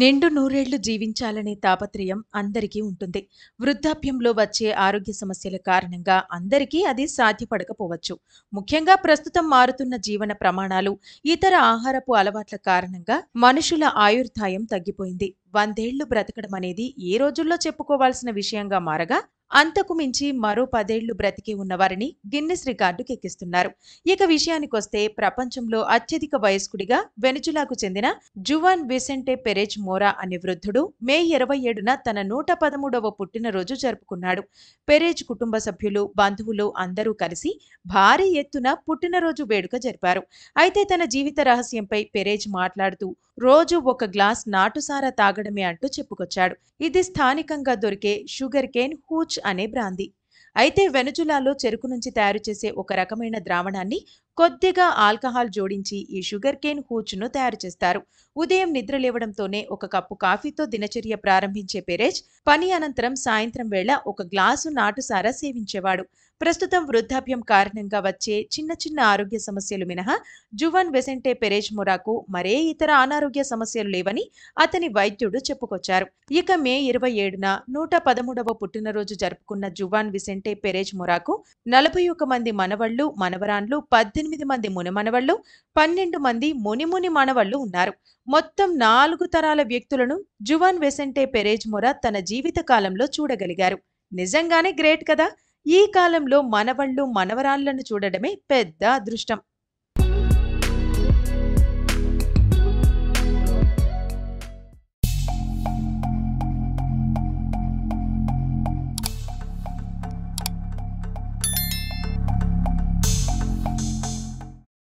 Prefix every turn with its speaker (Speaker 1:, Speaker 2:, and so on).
Speaker 1: నిండు నూరేళ్లు జీవించాలనే తాపత్రయం అందరికీ ఉంటుంది వృద్ధాప్యంలో వచ్చే ఆరోగ్య సమస్యల కారణంగా అందరికీ అది సాధ్యపడకపోవచ్చు ముఖ్యంగా ప్రస్తుతం మారుతున్న జీవన ప్రమాణాలు ఇతర ఆహారపు అలవాట్ల కారణంగా మనుషుల ఆయుర్దాయం తగ్గిపోయింది వందేళ్లు బ్రతకడం అనేది ఏ రోజుల్లో చెప్పుకోవాల్సిన విషయంగా మారగా అంతకు మించి మరో పదేళ్లు బ్రతికి ఉన్నవారిని గిన్నెస్ రికార్డు కెక్కిస్తున్నారు ఇక విషయానికొస్తే ప్రపంచంలో అత్యధిక వయస్కుడిగా వెనుజులాకు చెందిన జువాన్ విసెంటే పెరేజ్ మోరా అనే వృద్ధుడు మే ఇరవై ఏడున తన నూట పదమూడవ పుట్టినరోజు జరుపుకున్నాడు పెరేజ్ కుటుంబ సభ్యులు బంధువులు అందరూ కలిసి భారీ ఎత్తున పుట్టినరోజు వేడుక జరిపారు అయితే తన జీవిత రహస్యంపై పెరేజ్ మాట్లాడుతూ రోజు ఒక గ్లాస్ నాటుసారా తాగడం తాగడమే అంటూ చెప్పుకొచ్చాడు ఇది స్థానికంగా దొరికే షుగర్ కేన్ హూచ్ అనే బ్రాంది అయితే వెనుజులాలో చెరుకు నుంచి తయారు చేసే ఒక రకమైన ద్రావణాన్ని కొద్దిగా ఆల్కహాల్ జోడించి ఈ షుగర్ కేన్ హూచ్ను తయారు చేస్తారు ఉదయం నిద్ర లేవడంతోనే ఒక కప్పు కాఫీతో దినచర్య ప్రారంభించే పెరేజ్ పని అనంతరం సాయంత్రం వేళ ఒక గ్లాసు నాటుసారా సేవించేవాడు ప్రస్తుతం వృద్ధాప్యం కారణంగా వచ్చే చిన్న చిన్న ఆరోగ్య సమస్యలు మినహా జువన్ వెసెంటే పెరేజ్ మొరాకు మరే ఇతర అనారోగ్య సమస్యలు లేవని అతని వైద్యుడు చెప్పుకొచ్చారు ఇక మే ఇరవై ఏడున నూట పదమూడవ పుట్టినరోజు జరుపుకున్న జువాన్ విసెంటే పెరేజ్ మొరాకు నలభై ఒక మంది మనవళ్లు మనవరాన్లు పద్దెనిమిది పద్దెనిమిది మంది మునిమనవళ్ళు పన్నెండు మంది మునిముని మనవళ్లు ఉన్నారు మొత్తం నాలుగు తరాల వ్యక్తులను జువాన్ వెసెంటే పెరేజ్ మొరా తన జీవిత కాలంలో చూడగలిగారు నిజంగానే గ్రేట్ కదా ఈ కాలంలో మనవళ్ళు మనవరాళ్లను చూడడమే పెద్ద అదృష్టం